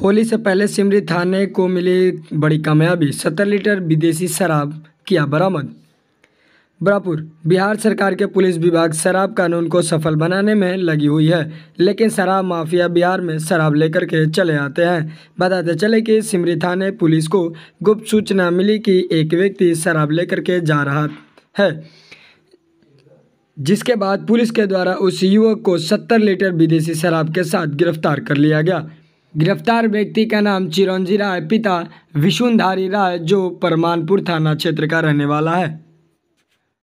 होली से पहले सिमरी थाने को मिली बड़ी कामयाबी सत्तर लीटर विदेशी शराब किया बरामद बरापुर बिहार सरकार के पुलिस विभाग शराब कानून को सफल बनाने में लगी हुई है लेकिन शराब माफिया बिहार में शराब लेकर के चले आते हैं बताते चले कि सिमरी थाने पुलिस को गुप्त सूचना मिली कि एक व्यक्ति शराब लेकर के जा रहा है जिसके बाद पुलिस के द्वारा उस युवक को सत्तर लीटर विदेशी शराब के साथ गिरफ्तार कर लिया गया गिरफ्तार व्यक्ति का नाम चिरंजी राय पिता विशुनधारी राय जो परमानपुर थाना क्षेत्र का रहने वाला है